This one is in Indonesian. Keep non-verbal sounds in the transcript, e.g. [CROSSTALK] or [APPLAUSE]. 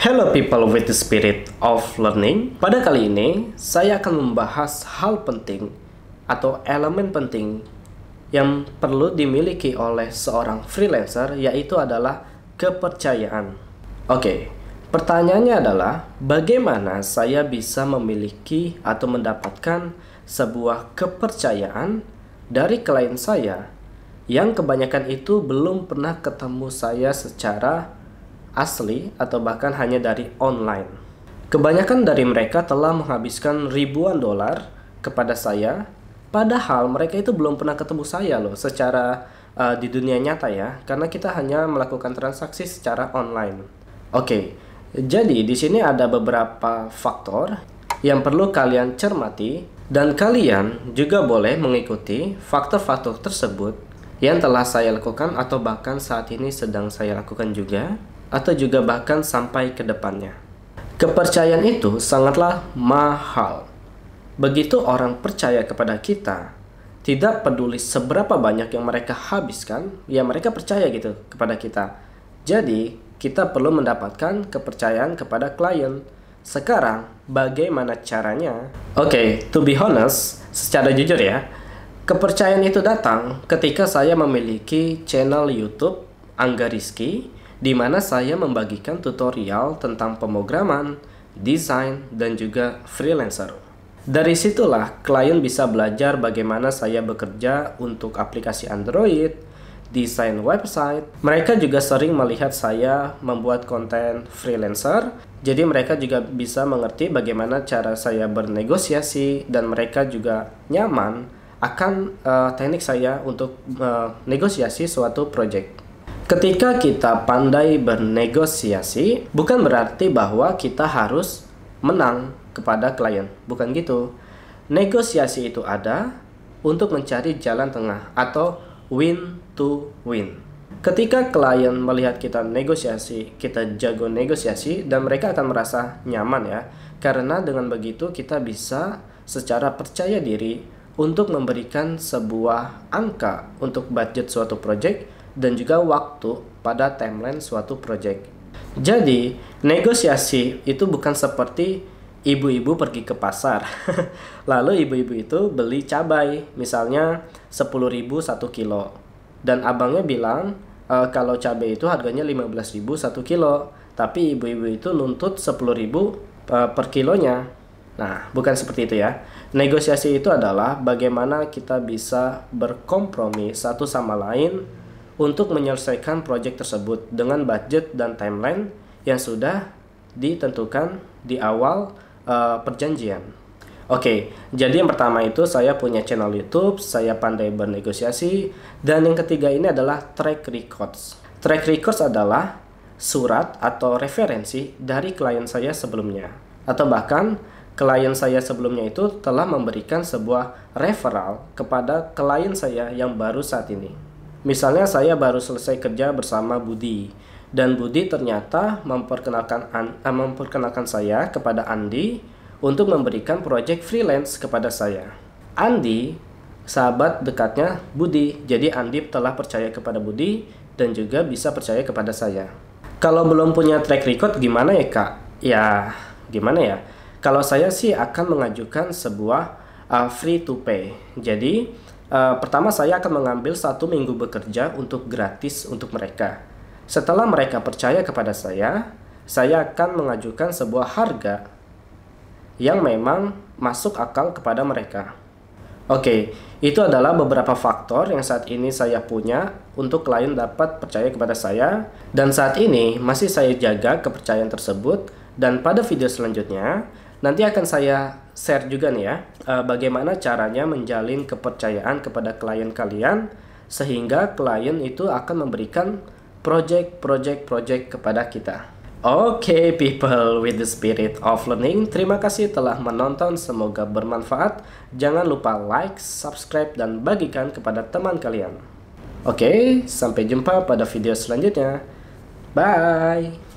Hello people with the spirit of learning. Pada kali ini, saya akan membahas hal penting atau elemen penting yang perlu dimiliki oleh seorang freelancer yaitu adalah kepercayaan. Oke, okay, pertanyaannya adalah bagaimana saya bisa memiliki atau mendapatkan sebuah kepercayaan dari klien saya yang kebanyakan itu belum pernah ketemu saya secara asli atau bahkan hanya dari online. Kebanyakan dari mereka telah menghabiskan ribuan dolar kepada saya, padahal mereka itu belum pernah ketemu saya loh secara uh, di dunia nyata ya, karena kita hanya melakukan transaksi secara online. Oke, okay, jadi di sini ada beberapa faktor yang perlu kalian cermati dan kalian juga boleh mengikuti faktor-faktor tersebut yang telah saya lakukan atau bahkan saat ini sedang saya lakukan juga atau juga bahkan sampai ke depannya. Kepercayaan itu sangatlah mahal. Begitu orang percaya kepada kita, tidak peduli seberapa banyak yang mereka habiskan, ya mereka percaya gitu kepada kita. Jadi, kita perlu mendapatkan kepercayaan kepada klien. Sekarang, bagaimana caranya? Oke, okay, to be honest, secara jujur ya, kepercayaan itu datang ketika saya memiliki channel YouTube Angga Rizky di mana saya membagikan tutorial tentang pemrograman, desain, dan juga freelancer. Dari situlah klien bisa belajar bagaimana saya bekerja untuk aplikasi Android, desain website. Mereka juga sering melihat saya membuat konten freelancer, jadi mereka juga bisa mengerti bagaimana cara saya bernegosiasi dan mereka juga nyaman akan uh, teknik saya untuk uh, negosiasi suatu project. Ketika kita pandai bernegosiasi, bukan berarti bahwa kita harus menang kepada klien. Bukan gitu. Negosiasi itu ada untuk mencari jalan tengah atau win to win. Ketika klien melihat kita negosiasi, kita jago negosiasi dan mereka akan merasa nyaman ya. Karena dengan begitu kita bisa secara percaya diri untuk memberikan sebuah angka untuk budget suatu project dan juga waktu pada timeline suatu project. Jadi, negosiasi itu bukan seperti ibu-ibu pergi ke pasar. [LAUGHS] Lalu ibu-ibu itu beli cabai, misalnya 10.000 1 kilo. Dan abangnya bilang e, kalau cabai itu harganya 15.000 1 kilo, tapi ibu-ibu itu nuntut 10.000 e, per kilonya. Nah, bukan seperti itu ya. Negosiasi itu adalah bagaimana kita bisa berkompromi satu sama lain untuk menyelesaikan proyek tersebut dengan budget dan timeline yang sudah ditentukan di awal uh, perjanjian. Oke, okay, jadi yang pertama itu saya punya channel YouTube, saya pandai bernegosiasi, dan yang ketiga ini adalah track records. Track records adalah surat atau referensi dari klien saya sebelumnya, atau bahkan klien saya sebelumnya itu telah memberikan sebuah referral kepada klien saya yang baru saat ini. Misalnya saya baru selesai kerja bersama Budi dan Budi ternyata memperkenalkan uh, memperkenalkan saya kepada Andi untuk memberikan project freelance kepada saya. Andi sahabat dekatnya Budi. Jadi Andi telah percaya kepada Budi dan juga bisa percaya kepada saya. Kalau belum punya track record gimana ya, Kak? Ya, gimana ya? Kalau saya sih akan mengajukan sebuah uh, free to pay. Jadi Uh, pertama saya akan mengambil satu minggu bekerja untuk gratis untuk mereka. Setelah mereka percaya kepada saya, saya akan mengajukan sebuah harga yang memang masuk akal kepada mereka. Oke, okay, itu adalah beberapa faktor yang saat ini saya punya untuk klien dapat percaya kepada saya dan saat ini masih saya jaga kepercayaan tersebut dan pada video selanjutnya nanti akan saya share juga nih ya, eh, bagaimana caranya menjalin kepercayaan kepada klien kalian sehingga klien itu akan memberikan project-project-project kepada kita. Oke okay, people with the spirit of learning, terima kasih telah menonton, semoga bermanfaat. Jangan lupa like, subscribe, dan bagikan kepada teman kalian. Oke, okay, sampai jumpa pada video selanjutnya. Bye!